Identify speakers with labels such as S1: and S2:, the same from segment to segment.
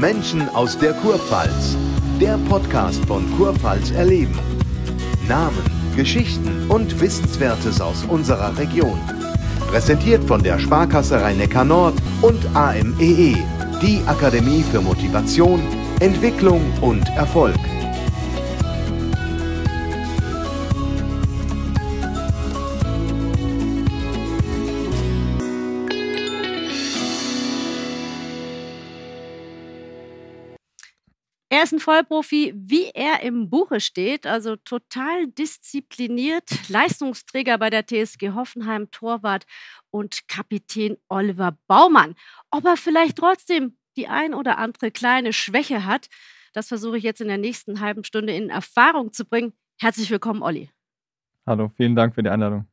S1: Menschen aus der Kurpfalz. Der Podcast von Kurpfalz erleben. Namen, Geschichten und Wissenswertes aus unserer Region. Präsentiert von der Sparkasse Rhein-Neckar Nord und AMEE, e, die Akademie für Motivation, Entwicklung und Erfolg. Er ist ein Vollprofi, wie er im Buche steht, also total diszipliniert, Leistungsträger bei der TSG Hoffenheim, Torwart und Kapitän Oliver Baumann. Ob er vielleicht trotzdem die ein oder andere kleine Schwäche hat, das versuche ich jetzt in der nächsten halben Stunde in Erfahrung zu bringen. Herzlich willkommen, Olli.
S2: Hallo, vielen Dank für die Einladung.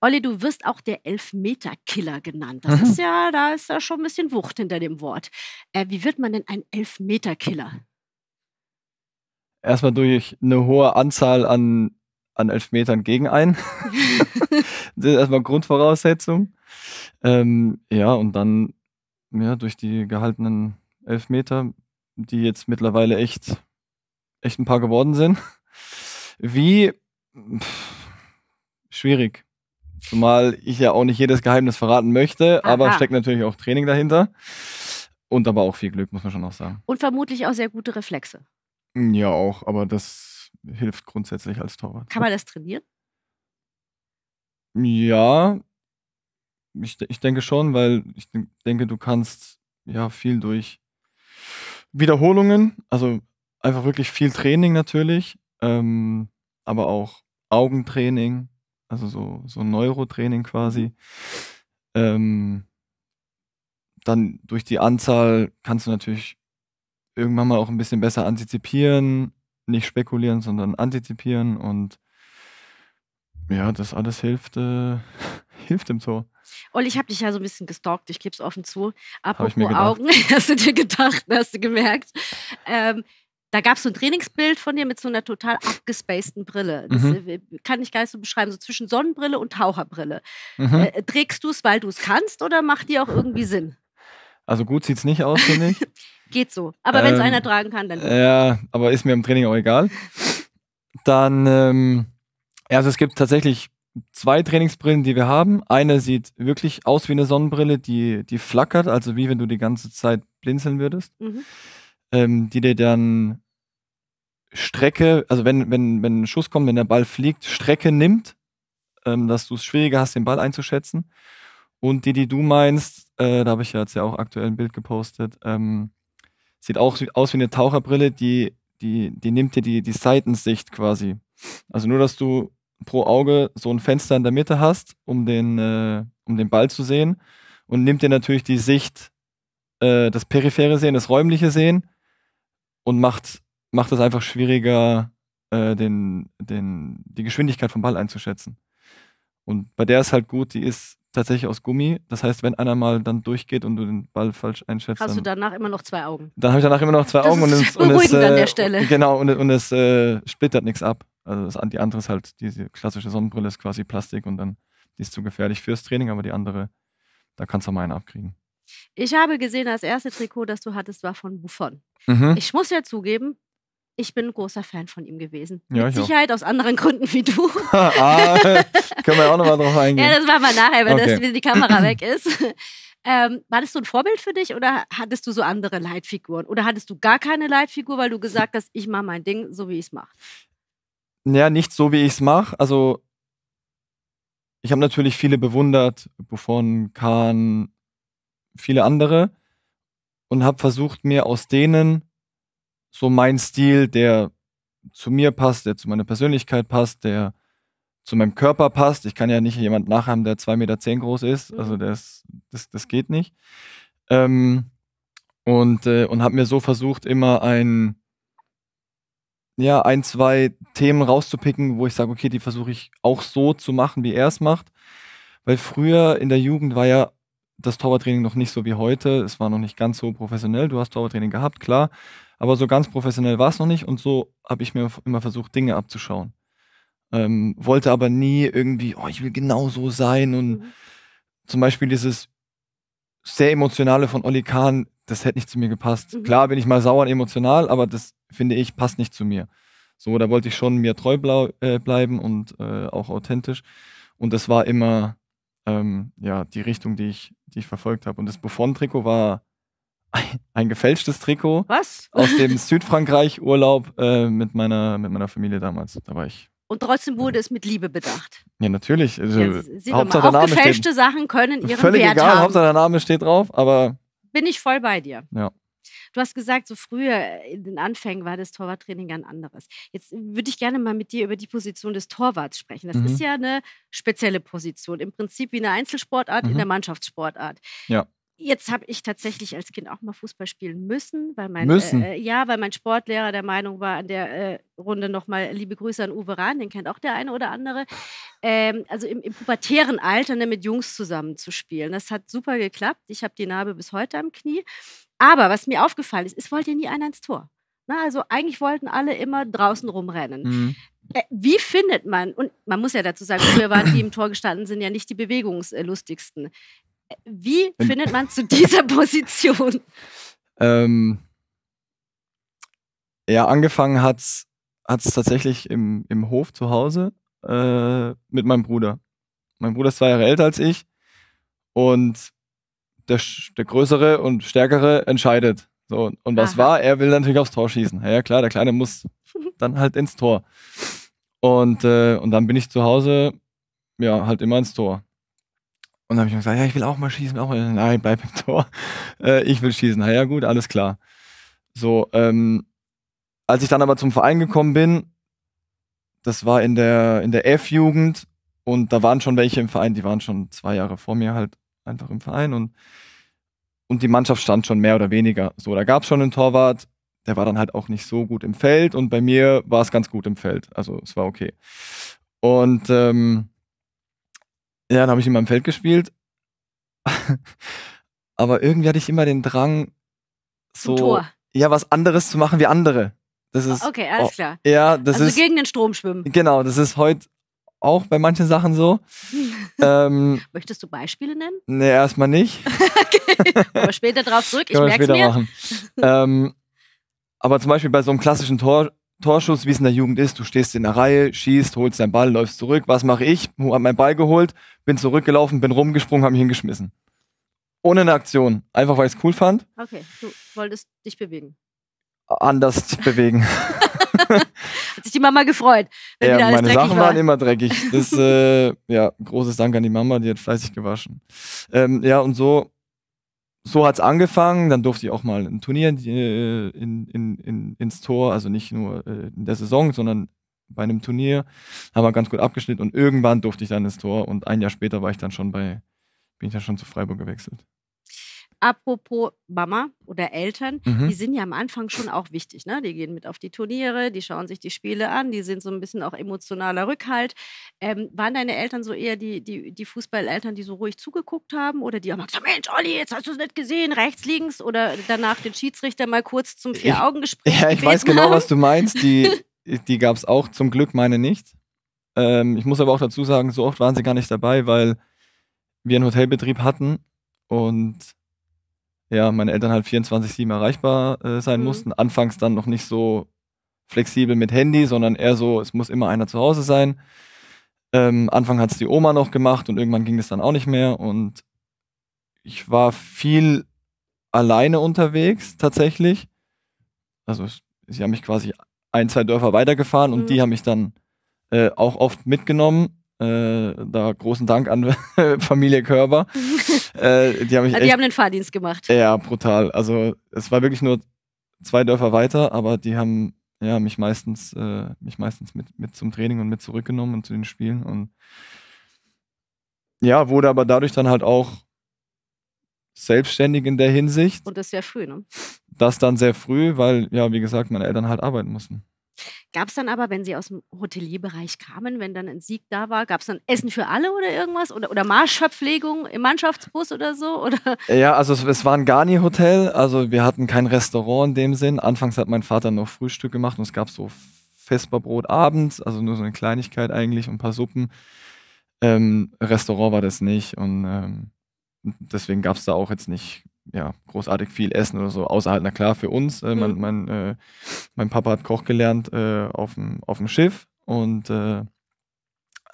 S1: Olli, du wirst auch der Elfmeterkiller genannt. Das ist ja, da ist ja schon ein bisschen Wucht hinter dem Wort. Äh, wie wird man denn ein Elfmeterkiller?
S2: erstmal durch eine hohe Anzahl an, an Elfmetern gegen einen. das ist erstmal Grundvoraussetzung. Ähm, ja, und dann ja, durch die gehaltenen Elfmeter, die jetzt mittlerweile echt, echt ein paar geworden sind. Wie pff, schwierig. Zumal ich ja auch nicht jedes Geheimnis verraten möchte, Aha. aber steckt natürlich auch Training dahinter. Und aber auch viel Glück, muss man schon auch sagen.
S1: Und vermutlich auch sehr gute Reflexe.
S2: Hm, ja, auch, aber das hilft grundsätzlich als Torwart. Kann ne? man das trainieren? Ja, ich, ich denke schon, weil ich denke, du kannst ja viel durch Wiederholungen, also einfach wirklich viel Training natürlich, ähm, aber auch Augentraining, also so, so Neurotraining quasi. Ähm, dann durch die Anzahl kannst du natürlich irgendwann mal auch ein bisschen besser antizipieren, nicht spekulieren, sondern antizipieren und ja, das alles hilft, äh, hilft im Tor.
S1: Und ich habe dich ja so ein bisschen gestalkt, ich gebe es offen zu. Apropos Augen, hast du dir gedacht, hast du gemerkt. Ähm, da gab es so ein Trainingsbild von dir mit so einer total abgespaceden Brille. Das mhm. Äh, kann ich gar nicht so beschreiben, so zwischen Sonnenbrille und Taucherbrille. Mhm. Äh, trägst du es, weil du es kannst oder macht die auch irgendwie Sinn?
S2: Also gut sieht es nicht aus, finde ich.
S1: Geht so. Aber ähm, wenn es einer tragen kann, dann.
S2: Ja, aber ist mir im Training auch egal. Dann, ähm, also es gibt tatsächlich zwei Trainingsbrillen, die wir haben. Eine sieht wirklich aus wie eine Sonnenbrille, die, die flackert, also wie wenn du die ganze Zeit blinzeln würdest. Mhm. Ähm, die dir dann Strecke, also wenn, wenn, wenn ein Schuss kommt, wenn der Ball fliegt, Strecke nimmt, ähm, dass du es schwieriger hast, den Ball einzuschätzen. Und die, die du meinst, äh, da habe ich ja jetzt ja auch aktuell ein Bild gepostet, ähm, Sieht auch aus wie eine Taucherbrille, die, die, die nimmt dir die, die Seitensicht quasi. Also nur, dass du pro Auge so ein Fenster in der Mitte hast, um den, äh, um den Ball zu sehen und nimmt dir natürlich die Sicht, äh, das periphere Sehen, das räumliche Sehen und macht, macht es einfach schwieriger, äh, den, den, die Geschwindigkeit vom Ball einzuschätzen. Und bei der ist halt gut, die ist tatsächlich aus Gummi. Das heißt, wenn einer mal dann durchgeht und du den Ball falsch einschätzt. Hast du
S1: danach immer noch zwei Augen.
S2: Dann habe ich danach immer noch zwei das Augen und es. Und es äh, an der Stelle. Genau, und, und es äh, splittert nichts ab. Also das, die andere ist halt, diese klassische Sonnenbrille ist quasi Plastik und dann die ist zu gefährlich fürs Training, aber die andere, da kannst du mal einen abkriegen.
S1: Ich habe gesehen, das erste Trikot, das du hattest, war von Buffon. Mhm. Ich muss ja zugeben, ich bin ein großer Fan von ihm gewesen. Ja, Mit Sicherheit auch. aus anderen Gründen wie du.
S2: ah, können wir auch nochmal drauf eingehen. Ja, das machen wir nachher, wenn, okay. das, wenn
S1: die Kamera weg ist. Ähm, war das so ein Vorbild für dich oder hattest du so andere Leitfiguren? Oder hattest du gar keine Leitfigur, weil du gesagt hast, ich mache mein Ding, so wie ich es mache?
S2: Ja, nicht so, wie ich es mache. Also, ich habe natürlich viele bewundert, Buffon, Kahn, viele andere und habe versucht, mir aus denen so mein Stil, der zu mir passt, der zu meiner Persönlichkeit passt, der zu meinem Körper passt. Ich kann ja nicht jemanden nachahmen, der 2,10 Meter zehn groß ist. Mhm. Also das, das, das geht nicht. Ähm, und äh, und habe mir so versucht, immer ein, ja, ein, zwei Themen rauszupicken, wo ich sage, okay, die versuche ich auch so zu machen, wie er es macht. Weil früher in der Jugend war ja das Torwarttraining noch nicht so wie heute. Es war noch nicht ganz so professionell. Du hast Torwarttraining gehabt, klar. Aber so ganz professionell war es noch nicht und so habe ich mir immer versucht, Dinge abzuschauen. Ähm, wollte aber nie irgendwie, oh, ich will genau so sein und mhm. zum Beispiel dieses sehr emotionale von Olli Kahn, das hätte nicht zu mir gepasst. Mhm. Klar bin ich mal sauer und emotional, aber das finde ich passt nicht zu mir. So, da wollte ich schon mir treu blau, äh, bleiben und äh, auch authentisch. Und das war immer ähm, ja, die Richtung, die ich, die ich verfolgt habe. Und das Buffon-Trikot war ein gefälschtes Trikot.
S1: Was? Aus
S2: dem Südfrankreich-Urlaub äh, mit, meiner, mit meiner Familie damals. Da war ich.
S1: Und trotzdem wurde es mit Liebe bedacht.
S2: Ja, natürlich. Also, ja, Hauptsache der Name gefälschte
S1: steht, Sachen können ihren völlig Wert egal, haben. Hauptsache
S2: der Name steht drauf, aber.
S1: Bin ich voll bei dir. Ja. Du hast gesagt, so früher in den Anfängen war das Torwarttraining ein anderes. Jetzt würde ich gerne mal mit dir über die Position des Torwarts sprechen. Das mhm. ist ja eine spezielle Position, im Prinzip wie eine Einzelsportart mhm. in der Mannschaftssportart. Ja. Jetzt habe ich tatsächlich als Kind auch mal Fußball spielen müssen, weil mein äh, ja, weil mein Sportlehrer der Meinung war, an der äh, Runde nochmal liebe Grüße an Uwe Rahn, den kennt auch der eine oder andere. Ähm, also im, im, pubertären Alter ne, mit Jungs zusammen zu spielen, das hat super geklappt. Ich habe die Narbe bis heute am Knie. Aber was mir aufgefallen ist, es wollte ja nie einer ins Tor. Na, also eigentlich wollten alle immer draußen rumrennen. Mhm. Äh, wie findet man, und man muss ja dazu sagen, früher waren die im Tor gestanden, sind ja nicht die bewegungslustigsten. Wie findet man zu dieser Position?
S2: Ähm, ja, angefangen hat es tatsächlich im, im Hof zu Hause äh, mit meinem Bruder. Mein Bruder ist zwei Jahre älter als ich und der, der Größere und Stärkere entscheidet. So, und was Aha. war? Er will natürlich aufs Tor schießen. Ja, klar, der Kleine muss dann halt ins Tor. Und, äh, und dann bin ich zu Hause, ja, halt immer ins Tor. Und dann habe ich gesagt, ja, ich will auch mal schießen, auch mal. Nein, bleib im Tor. Äh, ich will schießen. Na ja, gut, alles klar. So, ähm, als ich dann aber zum Verein gekommen bin, das war in der, in der F-Jugend und da waren schon welche im Verein, die waren schon zwei Jahre vor mir halt einfach im Verein und, und die Mannschaft stand schon mehr oder weniger. So, da gab es schon einen Torwart, der war dann halt auch nicht so gut im Feld und bei mir war es ganz gut im Feld. Also es war okay. Und ähm, ja, dann habe ich in meinem Feld gespielt. Aber irgendwie hatte ich immer den Drang, so Tor. ja was anderes zu machen wie andere. Das ist okay, alles oh, klar. Ja, das also ist gegen
S1: den Strom schwimmen.
S2: Genau, das ist heute auch bei manchen Sachen so. ähm,
S1: Möchtest du Beispiele nennen?
S2: Nee, erstmal nicht. okay.
S1: Aber später drauf zurück, ich merke es mir. Machen.
S2: ähm, aber zum Beispiel bei so einem klassischen Tor Torschuss, wie es in der Jugend ist. Du stehst in der Reihe, schießt, holst deinen Ball, läufst zurück. Was mache ich? Hab meinen Ball geholt, bin zurückgelaufen, bin rumgesprungen, habe mich hingeschmissen. Ohne eine Aktion. Einfach, weil ich es cool fand.
S1: Okay, du wolltest dich bewegen.
S2: Anders bewegen. Hat
S1: sich die Mama gefreut. Wenn ja, alles meine Sachen war. waren immer dreckig. Das,
S2: äh, ja, großes Dank an die Mama, die hat fleißig gewaschen. Ähm, ja, und so so hat es angefangen. Dann durfte ich auch mal ein Turnier äh, in, in, in, ins Tor, also nicht nur äh, in der Saison, sondern bei einem Turnier. Haben wir ganz gut abgeschnitten und irgendwann durfte ich dann ins Tor und ein Jahr später war ich dann schon bei, bin ich dann schon zu Freiburg gewechselt.
S1: Apropos Mama oder Eltern, mhm. die sind ja am Anfang schon auch wichtig. Ne? Die gehen mit auf die Turniere, die schauen sich die Spiele an, die sind so ein bisschen auch emotionaler Rückhalt. Ähm, waren deine Eltern so eher die, die, die Fußballeltern, die so ruhig zugeguckt haben oder die haben gesagt, Mensch, Olli, jetzt hast du es nicht gesehen, rechts, links oder danach den Schiedsrichter mal kurz zum Vier-Augen-Gespräch? Ja, ich weiß genau, haben. was du
S2: meinst. Die, die gab es auch, zum Glück meine nicht. Ähm, ich muss aber auch dazu sagen, so oft waren sie gar nicht dabei, weil wir einen Hotelbetrieb hatten und ja, meine Eltern halt 24-7 erreichbar äh, sein mhm. mussten. Anfangs dann noch nicht so flexibel mit Handy, sondern eher so, es muss immer einer zu Hause sein. Ähm, Anfang hat es die Oma noch gemacht und irgendwann ging es dann auch nicht mehr. Und ich war viel alleine unterwegs tatsächlich. Also sie haben mich quasi ein, zwei Dörfer weitergefahren mhm. und die mhm. haben mich dann äh, auch oft mitgenommen. Äh, da großen Dank an Familie Körber. äh, die haben, mich die echt, haben den Fahrdienst gemacht. Ja, brutal. Also es war wirklich nur zwei Dörfer weiter, aber die haben ja, mich meistens, äh, mich meistens mit, mit zum Training und mit zurückgenommen und zu den Spielen. Und ja, wurde aber dadurch dann halt auch selbstständig in der Hinsicht.
S1: Und das sehr früh, ne?
S2: Das dann sehr früh, weil, ja, wie gesagt, meine Eltern halt arbeiten mussten.
S1: Gab es dann aber, wenn Sie aus dem Hotelierbereich kamen, wenn dann ein Sieg da war, gab es dann Essen für alle oder irgendwas? Oder, oder Marschverpflegung im Mannschaftsbus oder so? Oder?
S2: Ja, also es war ein Garni-Hotel, also wir hatten kein Restaurant in dem Sinn. Anfangs hat mein Vater noch Frühstück gemacht und es gab so Vesperbrot abends, also nur so eine Kleinigkeit eigentlich und ein paar Suppen. Ähm, Restaurant war das nicht und ähm, deswegen gab es da auch jetzt nicht ja, großartig viel essen oder so außer halt, Na klar, für uns. Äh, mein, mhm. mein, äh, mein Papa hat Koch gelernt äh, auf dem Schiff und äh,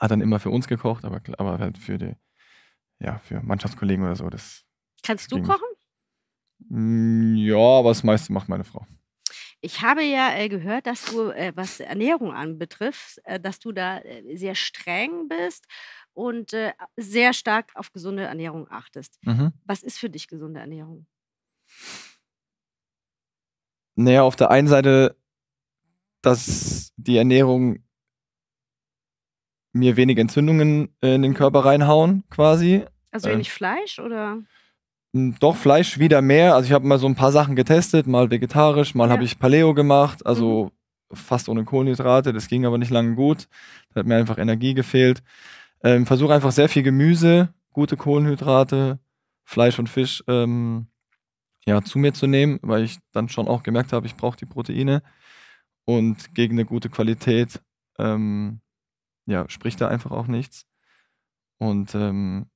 S2: hat dann immer für uns gekocht, aber, aber halt für die, ja, für Mannschaftskollegen oder so. Das Kannst du kochen? Mm, ja, aber das meiste macht meine Frau.
S1: Ich habe ja äh, gehört, dass du, äh, was Ernährung anbetrifft, äh, dass du da äh, sehr streng bist und äh, sehr stark auf gesunde Ernährung achtest. Mhm. Was ist für dich gesunde Ernährung?
S2: Naja, auf der einen Seite, dass die Ernährung mir wenig Entzündungen in den Körper reinhauen, quasi. Also äh. wenig äh,
S1: Fleisch oder?
S2: Hm, doch, Fleisch wieder mehr. Also ich habe mal so ein paar Sachen getestet, mal vegetarisch, mal ja. habe ich Paleo gemacht, also mhm. fast ohne Kohlenhydrate. Das ging aber nicht lange gut. Da hat mir einfach Energie gefehlt. Ähm, versuche einfach sehr viel Gemüse, gute Kohlenhydrate, Fleisch und Fisch ähm, ja, zu mir zu nehmen, weil ich dann schon auch gemerkt habe, ich brauche die Proteine. Und gegen eine gute Qualität ähm, ja, spricht da einfach auch nichts. Und ähm,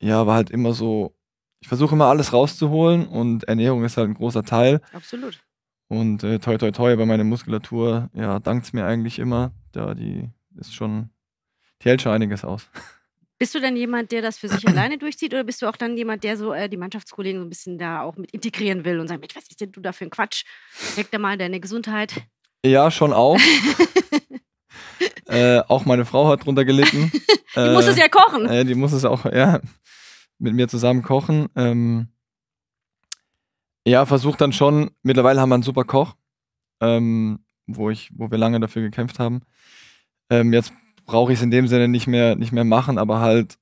S2: ja, war halt immer so, ich versuche immer alles rauszuholen und Ernährung ist halt ein großer Teil. Absolut. Und äh, toi toi toi, bei meiner Muskulatur, ja, dankt es mir eigentlich immer. Da die ist schon die hält schon einiges aus.
S1: Bist du denn jemand, der das für sich alleine durchzieht oder bist du auch dann jemand, der so äh, die Mannschaftskollegen so ein bisschen da auch mit integrieren will und sagt, was ist denn du da für ein Quatsch? Denk da mal deine Gesundheit.
S2: Ja, schon auch. äh, auch meine Frau hat drunter gelitten. die äh, muss es ja kochen. Äh, die muss es auch, ja, mit mir zusammen kochen. Ähm, ja, versucht dann schon, mittlerweile haben wir einen super Koch, ähm, wo, ich, wo wir lange dafür gekämpft haben. Ähm, jetzt brauche ich es in dem Sinne nicht mehr, nicht mehr machen, aber halt,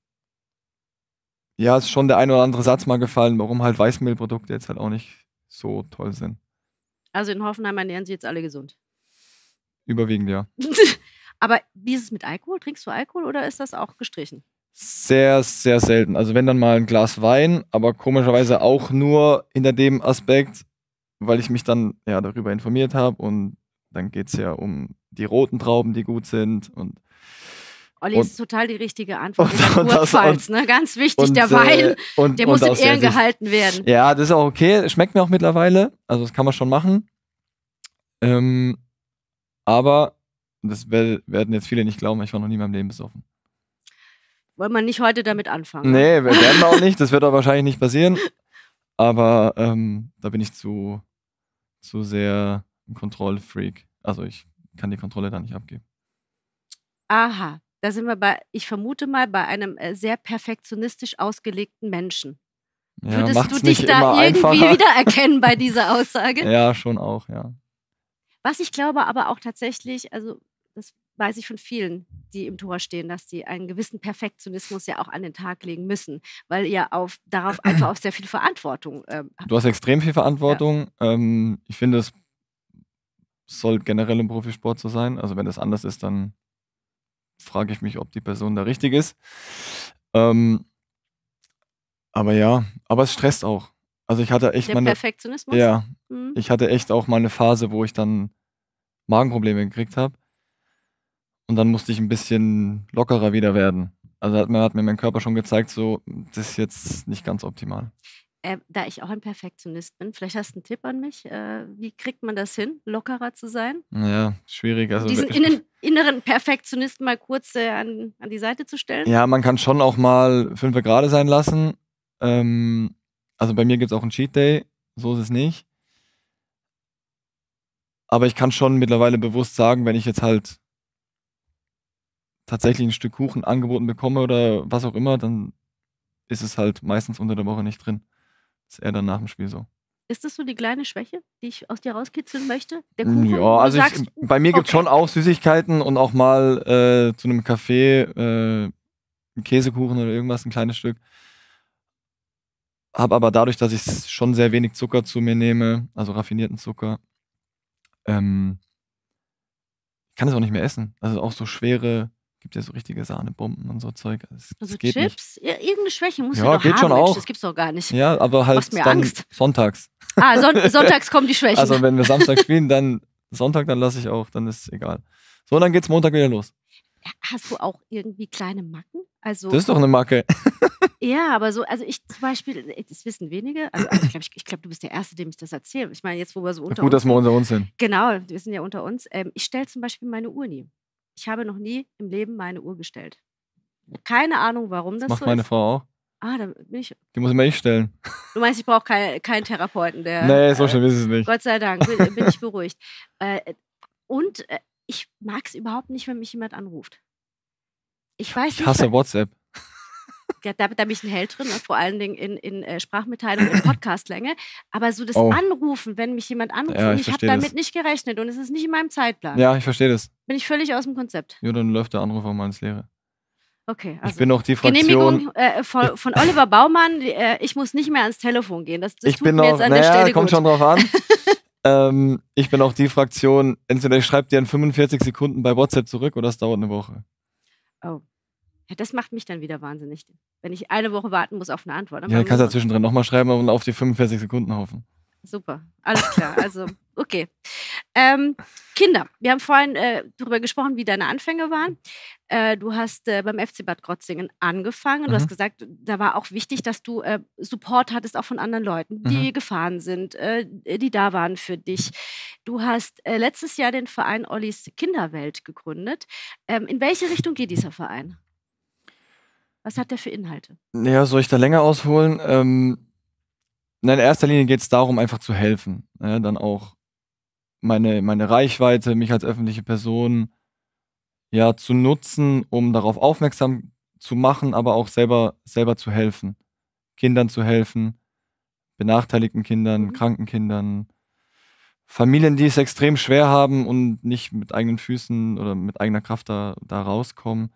S2: ja, ist schon der ein oder andere Satz mal gefallen, warum halt Weißmehlprodukte jetzt halt auch nicht so toll sind.
S1: Also in Hoffenheim ernähren sie jetzt alle gesund.
S2: Überwiegend, ja.
S1: aber wie ist es mit Alkohol? Trinkst du Alkohol oder ist das auch gestrichen?
S2: Sehr, sehr selten. Also wenn dann mal ein Glas Wein, aber komischerweise auch nur hinter dem Aspekt, weil ich mich dann ja darüber informiert habe und dann geht es ja um die roten Trauben, die gut sind und
S1: Olli und, ist total die richtige Antwort. Und, und das, und, ne? Ganz wichtig, und, der äh, Wein, und, der muss in Ehren gehalten werden.
S2: Ja, das ist auch okay. Schmeckt mir auch mittlerweile. Also das kann man schon machen. Ähm, aber das werden jetzt viele nicht glauben, ich war noch nie in meinem Leben besoffen.
S1: Wollen wir nicht heute damit anfangen? Ne? Nee, wir werden
S2: auch nicht. Das wird auch wahrscheinlich nicht passieren. Aber ähm, da bin ich zu, zu sehr ein Kontrollfreak. Also ich kann die Kontrolle da nicht abgeben.
S1: Aha, da sind wir bei, ich vermute mal, bei einem äh, sehr perfektionistisch ausgelegten Menschen. Ja, Würdest du dich da irgendwie einfacher. wiedererkennen bei dieser Aussage?
S2: ja, schon auch, ja.
S1: Was ich glaube, aber auch tatsächlich, also das weiß ich von vielen, die im Tor stehen, dass die einen gewissen Perfektionismus ja auch an den Tag legen müssen, weil ihr auf, darauf einfach auch sehr viel Verantwortung ähm, Du hast
S2: extrem viel Verantwortung. Ja. Ähm, ich finde, es soll generell im Profisport so sein. Also wenn das anders ist, dann frage ich mich, ob die Person da richtig ist. Ähm, aber ja, aber es stresst auch. Also ich hatte echt Der meine. Perfektionismus? Ja. Mhm. Ich hatte echt auch mal eine Phase, wo ich dann Magenprobleme gekriegt habe. Und dann musste ich ein bisschen lockerer wieder werden. Also hat mir, hat mir mein Körper schon gezeigt, so, das ist jetzt nicht ganz optimal.
S1: Äh, da ich auch ein Perfektionist bin, vielleicht hast du einen Tipp an mich. Äh, wie kriegt man das hin, lockerer zu sein?
S2: Ja, schwierig. Also Diesen innen,
S1: inneren Perfektionisten mal kurz äh, an, an die Seite zu stellen? Ja,
S2: man kann schon auch mal fünf gerade sein lassen. Ähm, also bei mir gibt es auch einen Cheat Day, so ist es nicht. Aber ich kann schon mittlerweile bewusst sagen, wenn ich jetzt halt tatsächlich ein Stück Kuchen angeboten bekomme oder was auch immer, dann ist es halt meistens unter der Woche nicht drin. Das ist eher dann nach dem Spiel so.
S1: Ist das so die kleine Schwäche, die ich aus dir rauskitzeln möchte? Der mm, Kuchen, ja, also sagst, ich, bei mir oh, okay. gibt es
S2: schon auch Süßigkeiten und auch mal äh, zu einem Kaffee äh, einen Käsekuchen oder irgendwas, ein kleines Stück. Habe aber dadurch, dass ich schon sehr wenig Zucker zu mir nehme, also raffinierten Zucker, ähm, kann es auch nicht mehr essen. Also auch so schwere gibt ja so richtige Sahnebomben und so Zeug. Also es, also geht
S1: Chips? Ja, irgendeine Schwäche muss ja, ja doch geht haben, schon Mensch. auch. Das gibt's doch gar nicht. Ja, aber halt dann Angst.
S2: sonntags. Ah, son sonntags kommen die Schwächen. Also wenn wir Samstag spielen, dann Sonntag, dann lasse ich auch, dann ist es egal. So, dann geht es Montag wieder los.
S1: Hast du auch irgendwie kleine Macken? Also, das ist doch eine Macke. ja, aber so, also ich zum Beispiel, äh, das wissen wenige. Also, also ich glaube, glaub, du bist der Erste, dem ich das erzähle. Ich meine, jetzt, wo wir so unter Gut, uns dass wir unter uns sind. Genau, wir sind ja unter uns. Ähm, ich stelle zum Beispiel meine Uhr nie. Ich habe noch nie im Leben meine Uhr gestellt. Keine Ahnung, warum das, das macht so meine ist. Frau auch. Ah, dann bin ich.
S2: Die muss immer ich stellen.
S1: Du meinst, ich brauche keinen Therapeuten, der. Nee, so schnell schlimm äh, ist es nicht. Gott sei Dank, bin, bin ich beruhigt. Äh, und äh, ich mag es überhaupt nicht, wenn mich jemand anruft. Ich weiß ich nicht. Ich hasse WhatsApp da, da bin ich ein Held drin, ne? vor allen Dingen in, in äh, Sprachmitteilung und Podcastlänge. Aber so das oh. Anrufen, wenn mich jemand anruft, ja, ich, ich habe damit nicht gerechnet und es ist nicht in meinem Zeitplan. Ja, ich verstehe das. Bin ich völlig aus dem Konzept.
S2: Ja, dann läuft der Anruf auch mal ins Leere.
S1: Okay, also ich bin auch die Fraktion. Genehmigung äh, von, von, Oliver Baumann, äh, ich muss nicht mehr ans Telefon gehen. Das, das ich bin auch, noch, naja, kommt gut. schon drauf an.
S2: ähm, ich bin auch die Fraktion, entweder ich schreibe dir in 45 Sekunden bei WhatsApp zurück oder es dauert eine Woche.
S1: Oh. Ja, das macht mich dann wieder wahnsinnig, wenn ich eine Woche warten muss auf eine Antwort. Dann ja, dann kannst du ja
S2: zwischendrin nochmal schreiben und auf die 45 Sekunden hoffen.
S1: Super, alles klar. Also, okay. Ähm, Kinder, wir haben vorhin äh, darüber gesprochen, wie deine Anfänge waren. Äh, du hast äh, beim FC Bad Grotzingen angefangen. Du mhm. hast gesagt, da war auch wichtig, dass du äh, Support hattest, auch von anderen Leuten, die mhm. gefahren sind, äh, die da waren für dich. Du hast äh, letztes Jahr den Verein Ollis Kinderwelt gegründet. Ähm, in welche Richtung geht dieser Verein? Was hat der für Inhalte?
S2: Naja, soll ich da länger ausholen? Ähm, in erster Linie geht es darum, einfach zu helfen. Ja, ne? dann auch meine, meine Reichweite, mich als öffentliche Person ja, zu nutzen, um darauf aufmerksam zu machen, aber auch selber, selber zu helfen. Kindern zu helfen, benachteiligten Kindern, mhm. kranken Kindern, Familien, die es extrem schwer haben und nicht mit eigenen Füßen oder mit eigener Kraft da, da rauskommen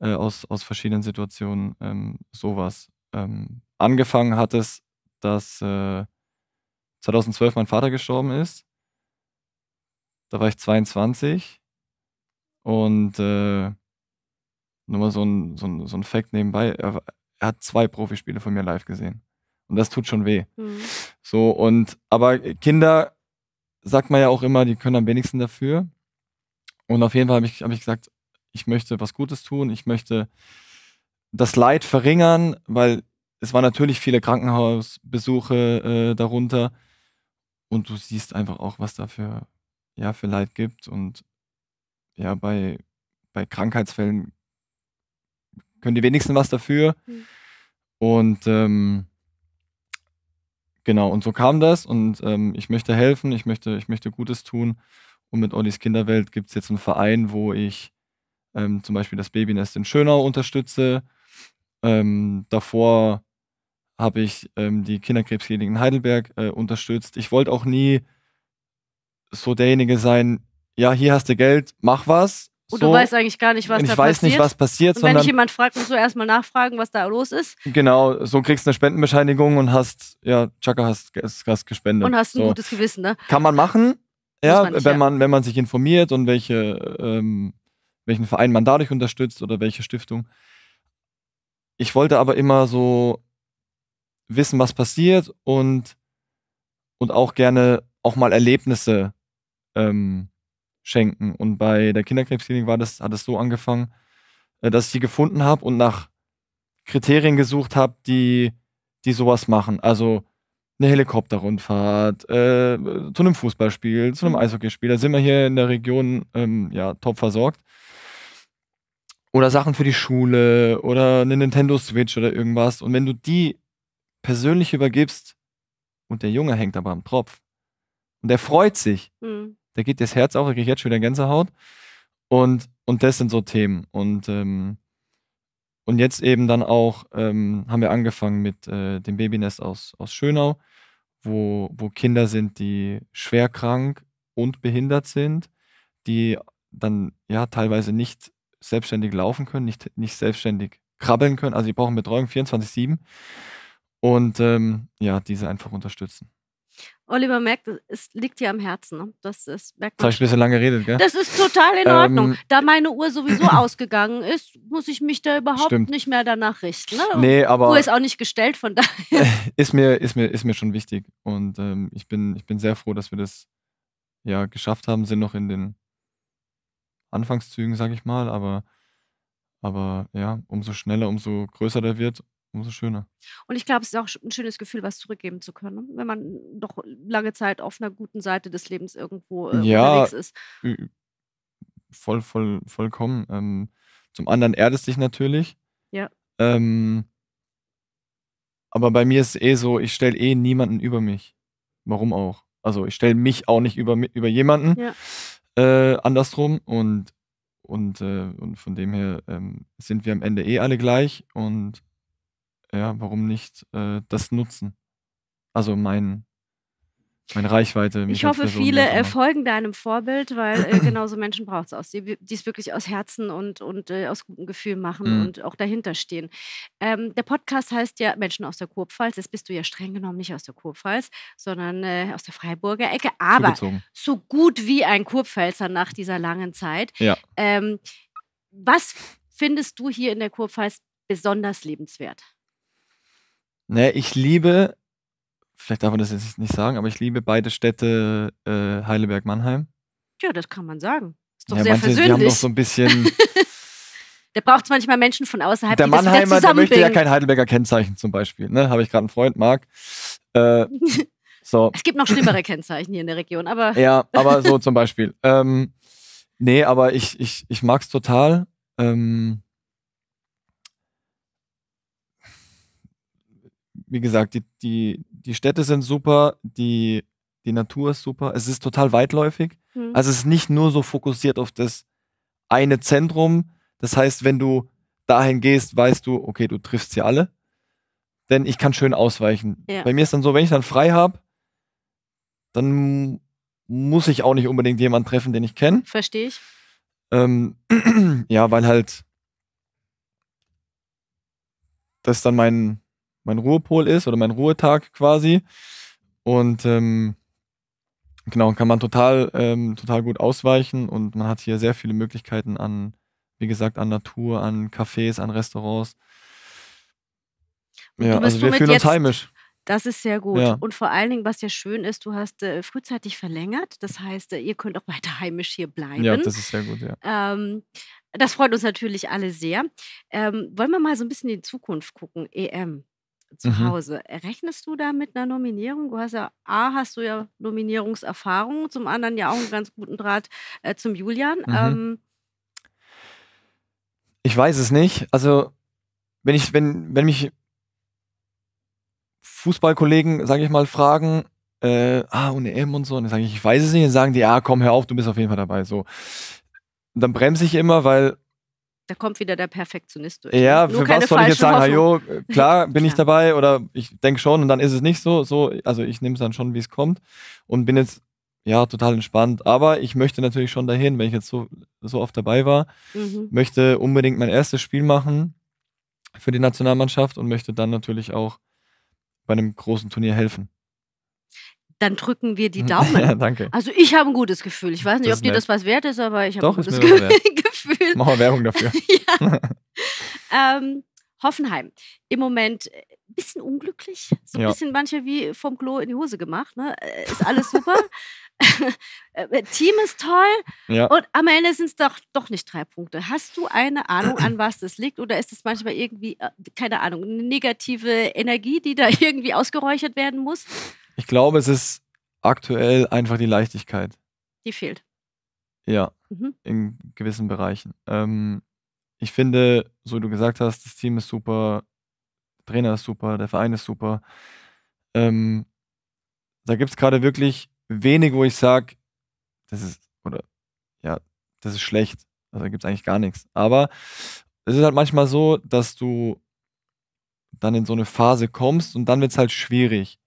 S2: äh, aus, aus verschiedenen Situationen ähm, sowas. Ähm, angefangen hat es, dass äh, 2012 mein Vater gestorben ist. Da war ich 22 und äh, nur mal so ein, so ein, so ein Fact nebenbei, er, er hat zwei Profispiele von mir live gesehen. Und das tut schon weh. Mhm. So, und aber Kinder, sagt man ja auch immer, die können am wenigsten dafür. Und auf jeden Fall habe ich, hab ich gesagt, ich möchte was Gutes tun, ich möchte das Leid verringern, weil es waren natürlich viele Krankenhausbesuche äh, darunter. Und du siehst einfach auch, was da für, ja, für Leid gibt. Und ja, bei, bei Krankheitsfällen können die wenigsten was dafür. Mhm. Und ähm, genau, und so kam das. Und ähm, ich möchte helfen, ich möchte, ich möchte Gutes tun. Und mit Ollis Kinderwelt gibt es jetzt einen Verein, wo ich ähm, zum Beispiel das Babynest in Schönau unterstütze. Ähm, davor habe ich ähm, die Kinderkrebsklinik in Heidelberg äh, unterstützt. Ich wollte auch nie so derjenige sein, ja, hier hast du Geld, mach was. Und so, du weißt eigentlich gar nicht, was da passiert. Ich weiß nicht, was passiert. Und wenn sondern, jemand
S1: fragt, musst du erstmal nachfragen, was da los ist.
S2: Genau, so kriegst du eine Spendenbescheinigung und hast, ja, Chaka hast, hast gespendet. Und hast ein so. gutes Gewissen, ne? Kann man machen, ja, man nicht, wenn, ja. Man, wenn man sich informiert und welche ähm, welchen Verein man dadurch unterstützt oder welche Stiftung. Ich wollte aber immer so wissen, was passiert und, und auch gerne auch mal Erlebnisse ähm, schenken. Und bei der Kinderkrebsklinik war das, hat es so angefangen, äh, dass ich die gefunden habe und nach Kriterien gesucht habe, die, die sowas machen. Also eine Helikopterrundfahrt, äh, zu einem Fußballspiel, zu einem mhm. Eishockeyspiel. Da sind wir hier in der Region ähm, ja, top versorgt oder Sachen für die Schule oder eine Nintendo Switch oder irgendwas. Und wenn du die persönlich übergibst und der Junge hängt aber am Tropf und er freut sich, mhm. da geht das Herz auf, da kriege ich jetzt schon wieder Gänsehaut. Und, und das sind so Themen. Und, ähm, und jetzt eben dann auch ähm, haben wir angefangen mit äh, dem Babynest aus, aus Schönau, wo, wo Kinder sind, die schwer krank und behindert sind, die dann ja teilweise nicht selbstständig laufen können, nicht, nicht selbstständig krabbeln können. Also die brauchen Betreuung 24-7 und ähm, ja, diese einfach unterstützen.
S1: Oliver merkt, es liegt dir am Herzen. Ne? Das, das merkt man. Das ich ein bisschen
S2: lange geredet, gell? Das ist total in Ordnung. Ähm,
S1: da meine Uhr sowieso ausgegangen ist, muss ich mich da überhaupt stimmt. nicht mehr danach richten. Ne? Nee, aber. Uhr ist auch nicht gestellt, von daher.
S2: Ist mir, ist mir, ist mir schon wichtig. Und ähm, ich, bin, ich bin sehr froh, dass wir das ja geschafft haben, sind noch in den Anfangszügen, sage ich mal, aber, aber ja, umso schneller, umso größer der wird, umso schöner.
S1: Und ich glaube, es ist auch ein schönes Gefühl, was zurückgeben zu können, ne? wenn man doch lange Zeit auf einer guten Seite des Lebens irgendwo äh, ja, unterwegs ist.
S2: Voll, voll, vollkommen. Ähm, zum anderen erdest dich natürlich. Ja. Ähm, aber bei mir ist es eh so, ich stelle eh niemanden über mich. Warum auch? Also ich stelle mich auch nicht über, über jemanden. Ja äh, andersrum und, und, äh, und von dem her ähm, sind wir am Ende eh alle gleich und ja, warum nicht äh, das nutzen? Also mein, meine Reichweite. Ich hoffe, viele äh,
S1: folgen deinem Vorbild, weil äh, genauso Menschen braucht es aus, die es wirklich aus Herzen und, und äh, aus gutem Gefühl machen mhm. und auch dahinter stehen. Ähm, der Podcast heißt ja Menschen aus der Kurpfalz. Jetzt bist du ja streng genommen nicht aus der Kurpfalz, sondern äh, aus der Freiburger Ecke, aber Zugezogen. so gut wie ein Kurpfälzer nach dieser langen Zeit. Ja. Ähm, was findest du hier in der Kurpfalz besonders lebenswert?
S2: Ne, ich liebe vielleicht darf man das jetzt nicht sagen, aber ich liebe beide Städte äh, Heidelberg-Mannheim.
S1: Ja, das kann man sagen. Ist doch ja, sehr manche, persönlich. Die haben doch so ein bisschen. da braucht es manchmal Menschen von außerhalb, der die Mannheimer, das Der Mannheimer möchte ja kein
S2: Heidelberger Kennzeichen zum Beispiel. Ne? Habe ich gerade einen Freund, Marc. Äh, so. Es gibt noch
S1: schlimmere Kennzeichen hier in der Region, aber. ja, aber so
S2: zum Beispiel. Ähm, nee, aber ich, ich, ich mag es total. Ähm, wie gesagt, die, die, die Städte sind super, die, die Natur ist super, es ist total weitläufig. Mhm. Also es ist nicht nur so fokussiert auf das eine Zentrum. Das heißt, wenn du dahin gehst, weißt du, okay, du triffst sie alle. Denn ich kann schön ausweichen. Ja. Bei mir ist dann so, wenn ich dann frei habe, dann muss ich auch nicht unbedingt jemanden treffen, den ich kenne. Verstehe ich. Ähm, ja, weil halt das dann mein, mein Ruhepol ist oder mein Ruhetag quasi. Und ähm, genau, kann man total, ähm, total gut ausweichen und man hat hier sehr viele Möglichkeiten an, wie gesagt, an Natur, an Cafés, an Restaurants. Ja, also wir fühlen uns heimisch.
S1: Das ist sehr gut. Ja. Und vor allen Dingen, was ja schön ist, du hast äh, frühzeitig verlängert. Das heißt, äh, ihr könnt auch weiter heimisch hier bleiben. Ja, das ist sehr gut, ja. Ähm, das freut uns natürlich alle sehr. Ähm, wollen wir mal so ein bisschen in die Zukunft gucken, EM zu mhm. Hause. Rechnest du da mit einer Nominierung? Du hast ja, A, hast du ja Nominierungserfahrung, zum anderen ja auch einen ganz guten Draht äh, zum Julian. Mhm. Ähm,
S2: ich weiß es nicht. Also, wenn ich, wenn, wenn mich Fußballkollegen, sage ich mal, fragen, äh, ah, ohne M und so, und dann sage ich, ich weiß es nicht, dann sagen die, ah, komm, hör auf, du bist auf jeden Fall dabei. So. Und dann bremse ich immer, weil
S1: da kommt wieder der Perfektionist durch. Ne? Ja, Nur für was soll ich jetzt sagen, Hajo, klar
S2: bin ich dabei oder ich denke schon und dann ist es nicht so. so also ich nehme es dann schon, wie es kommt und bin jetzt ja total entspannt. Aber ich möchte natürlich schon dahin, wenn ich jetzt so, so oft dabei war, mhm. möchte unbedingt mein erstes Spiel machen für die Nationalmannschaft und möchte dann natürlich auch bei einem großen Turnier helfen
S1: dann drücken wir die mhm. Daumen. ja, danke. Also ich habe ein gutes Gefühl. Ich weiß nicht, ob dir nett. das was wert ist, aber ich habe ein gutes Gefühl. Gefühl. Machen wir Werbung dafür. ähm, Hoffenheim. Im Moment ein äh, bisschen unglücklich. So ein ja. bisschen manche wie vom Klo in die Hose gemacht. Ne? Äh, ist alles super. Äh, Team ist toll. Ja. Und am Ende sind es doch, doch nicht drei Punkte. Hast du eine Ahnung, an was das liegt? Oder ist es manchmal irgendwie, keine Ahnung, eine negative Energie, die da irgendwie ausgeräuchert werden muss?
S2: Ich glaube, es ist aktuell einfach die Leichtigkeit. Die fehlt. Ja, Mhm. in gewissen Bereichen. Ähm, ich finde, so wie du gesagt hast, das Team ist super, der Trainer ist super, der Verein ist super. Ähm, da gibt es gerade wirklich wenig, wo ich sage, das ist, oder ja, das ist schlecht. Also da gibt es eigentlich gar nichts. Aber es ist halt manchmal so, dass du dann in so eine Phase kommst und dann wird es halt schwierig.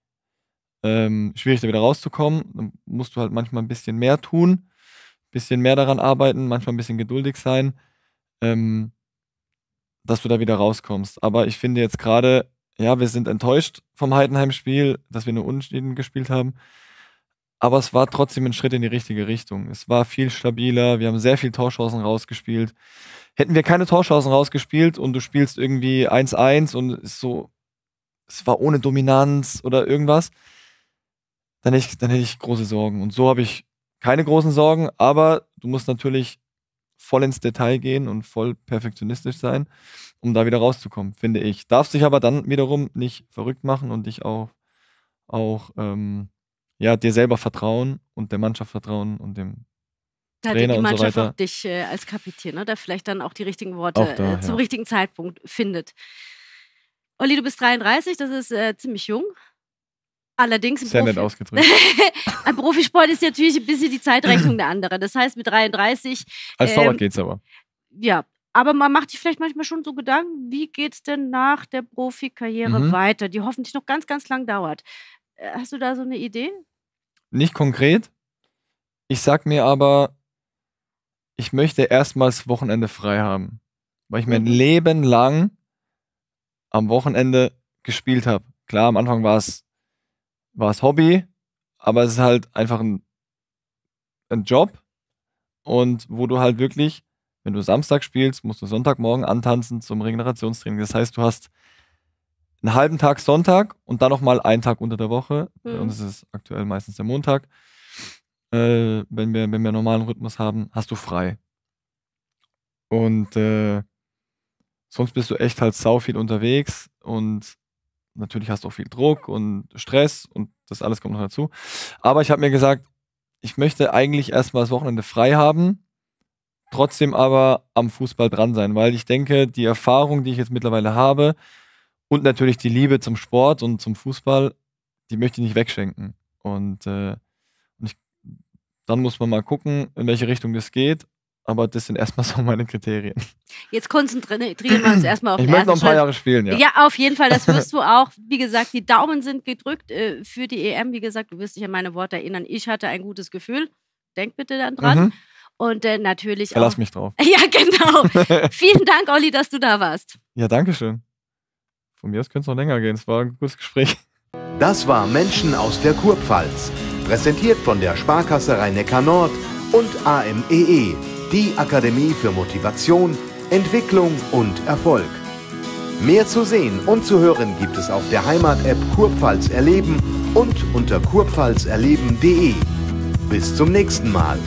S2: Ähm, schwierig, da wieder rauszukommen. Dann musst du halt manchmal ein bisschen mehr tun bisschen mehr daran arbeiten, manchmal ein bisschen geduldig sein, ähm, dass du da wieder rauskommst. Aber ich finde jetzt gerade, ja, wir sind enttäuscht vom Heidenheim-Spiel, dass wir nur unentschieden gespielt haben. Aber es war trotzdem ein Schritt in die richtige Richtung. Es war viel stabiler, wir haben sehr viel Torchancen rausgespielt. Hätten wir keine Torchancen rausgespielt und du spielst irgendwie 1-1 und ist so, es war ohne Dominanz oder irgendwas, dann hätte ich, dann hätte ich große Sorgen. Und so habe ich keine großen Sorgen, aber du musst natürlich voll ins Detail gehen und voll perfektionistisch sein, um da wieder rauszukommen, finde ich. Darfst dich aber dann wiederum nicht verrückt machen und dich auch, auch ähm, ja, dir selber vertrauen und der Mannschaft vertrauen und dem Trainer ja, die, die Mannschaft und so weiter. auch
S1: dich äh, als Kapitän, ne, der vielleicht dann auch die richtigen Worte da, äh, zum ja. richtigen Zeitpunkt findet. Olli, du bist 33, das ist äh, ziemlich jung. Allerdings im, Sehr nett ausgedrückt. ein Profisport ist natürlich ein bisschen die Zeitrechnung der andere. Das heißt, mit 33. Als ähm, Torwart geht's aber. Ja, aber man macht sich vielleicht manchmal schon so Gedanken, wie geht's denn nach der Profikarriere mhm. weiter, die hoffentlich noch ganz, ganz lang dauert. Äh, hast du da so eine Idee?
S2: Nicht konkret. Ich sag mir aber, ich möchte erstmals Wochenende frei haben, weil ich mein mhm. Leben lang am Wochenende gespielt habe. Klar, am Anfang war es war es Hobby, aber es ist halt einfach ein, ein Job und wo du halt wirklich, wenn du Samstag spielst, musst du Sonntagmorgen antanzen zum Regenerationstraining. Das heißt, du hast einen halben Tag Sonntag und dann nochmal einen Tag unter der Woche. Mhm. Bei uns ist es aktuell meistens der Montag. Äh, wenn, wir, wenn wir einen normalen Rhythmus haben, hast du frei. Und äh, sonst bist du echt halt sau viel unterwegs und natürlich hast du auch viel Druck und Stress und das alles kommt noch dazu. Aber ich habe mir gesagt, ich möchte eigentlich erstmal das Wochenende frei haben, trotzdem aber am Fußball dran sein, weil ich denke, die Erfahrung, die ich jetzt mittlerweile habe und natürlich die Liebe zum Sport und zum Fußball, die möchte ich nicht wegschenken. Und, äh, und ich, dann muss man mal gucken, in welche Richtung das geht aber das sind erstmal so meine Kriterien.
S1: Jetzt konzentrieren wir uns erstmal auf Ich möchte noch ein paar Jahre spielen, ja. Ja, auf jeden Fall, das wirst du auch. Wie gesagt, die Daumen sind gedrückt äh, für die EM. Wie gesagt, du wirst dich an meine Worte erinnern. Ich hatte ein gutes Gefühl. Denk bitte dann dran. Mhm. Und äh, natürlich Verlass auch. Verlass mich drauf. Ja, genau. Vielen Dank, Olli, dass du da warst.
S2: Ja, danke schön. Von mir aus könnte es noch länger gehen. Es war ein gutes Gespräch.
S1: Das war Menschen aus der Kurpfalz. Präsentiert von der Sparkasse Rhein-Neckar-Nord und AMEE e die Akademie für Motivation, Entwicklung und Erfolg. Mehr zu sehen und zu hören gibt es auf der Heimat-App Kurpfalz erleben und unter kurpfalzerleben.de. Bis zum nächsten Mal.